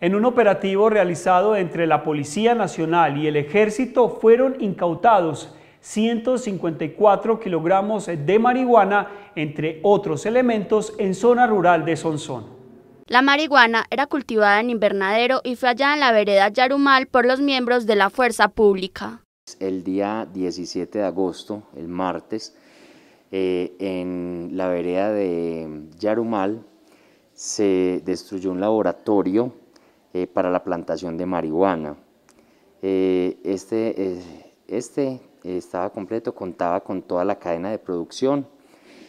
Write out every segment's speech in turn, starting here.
En un operativo realizado entre la Policía Nacional y el Ejército fueron incautados 154 kilogramos de marihuana, entre otros elementos, en zona rural de Sonsón. La marihuana era cultivada en invernadero y fue hallada en la vereda Yarumal por los miembros de la Fuerza Pública. El día 17 de agosto, el martes, eh, en la vereda de Yarumal se destruyó un laboratorio eh, para la plantación de marihuana. Eh, este, eh, este estaba completo, contaba con toda la cadena de producción,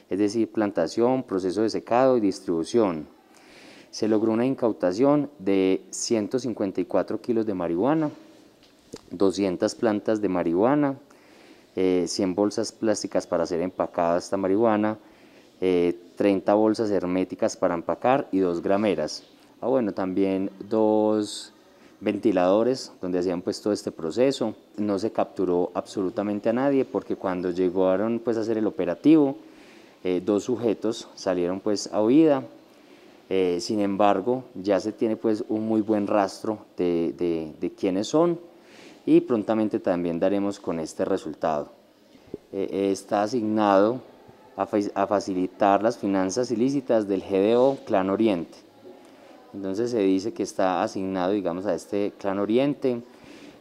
es decir, plantación, proceso de secado y distribución. Se logró una incautación de 154 kilos de marihuana, 200 plantas de marihuana, 100 bolsas plásticas para ser empacada esta marihuana, 30 bolsas herméticas para empacar y dos grameras. Ah, bueno, también dos ventiladores donde hacían pues todo este proceso. No se capturó absolutamente a nadie porque cuando llegaron pues a hacer el operativo, eh, dos sujetos salieron pues a huida. Eh, sin embargo, ya se tiene pues un muy buen rastro de, quiénes son y prontamente también daremos con este resultado. Eh, está asignado a facilitar las finanzas ilícitas del GDO Clan Oriente. Entonces se dice que está asignado, digamos, a este clan Oriente.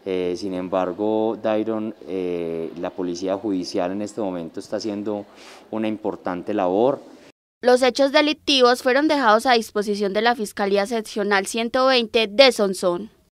Eh, sin embargo, Dairon, eh, la policía judicial en este momento está haciendo una importante labor. Los hechos delictivos fueron dejados a disposición de la Fiscalía Seccional 120 de Sonsón.